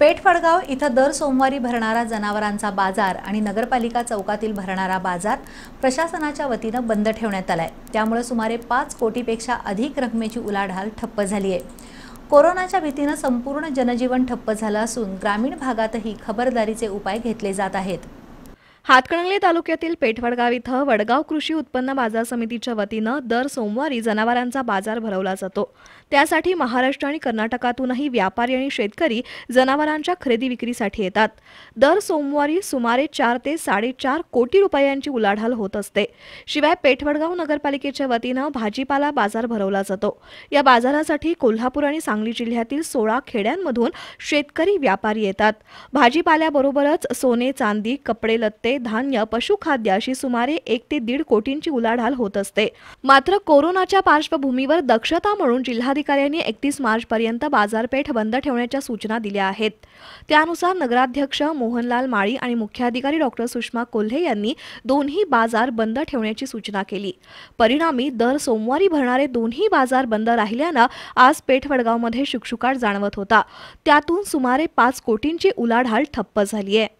पेठफडगाव इथं दर सोमवारी भरणारा जनावरांचा बाजार आणि नगरपालिका चौकातील भरणारा बाजार प्रशासनाच्या वतीनं बंद ठेवण्यात आला आहे त्यामुळे सुमारे पाच कोटीपेक्षा अधिक रकमेची उलाढाल ठप्प झाली आहे कोरोनाच्या भीतीनं संपूर्ण जनजीवन ठप्प झालं असून ग्रामीण भागातही खबरदारीचे उपाय घेतले जात आहेत हातकणंगले तालुक्यातील पेठवडगाव इथं वडगाव कृषी उत्पन्न बाजार समितीच्या वतीनं दर सोमवारी जनावरांचा बाजार भरवला जातो त्यासाठी महाराष्ट्र आणि कर्नाटकातूनही व्यापारी आणि शेतकरी जनावरांच्या खरेदी विक्रीसाठी येतात दर सोमवारी सुमारे चार ते साडेचार कोटी रुपयांची उलाढाल होत असते शिवाय पेठवडगाव नगरपालिकेच्या वतीनं भाजीपाला बाजार भरवला जातो या बाजारासाठी कोल्हापूर आणि सांगली जिल्ह्यातील सोळा खेड्यांमधून शेतकरी व्यापारी येतात भाजीपाल्याबरोबरच सोने चांदी कपडे लत्ते धान्य पशुखाद्याशी सुमारे एक ते दीड कोटींची उलाढाल होत असते मात्र कोरोनाच्या पार्श्वभूमीवर दक्षता म्हणून जिल्हाधिकाऱ्यांनी एकतीस मार्च पर्यंत बाजारपेठ बंद ठेवण्याच्या सूचना दिल्या आहेत त्यानुसार नगराध्यक्ष मोहनलाल माळी आणि मुख्याधिकारी डॉक्टर सुषमा कोल्हे यांनी दोन्ही बाजार बंद ठेवण्याची सूचना केली परिणामी दर सोमवारी भरणारे दोन्ही बाजार बंद राहिल्यानं आज पेठवडगावमध्ये शुकशुकाट जाणवत होता त्यातून सुमारे पाच कोटींची उलाढाल ठप्प झाली आहे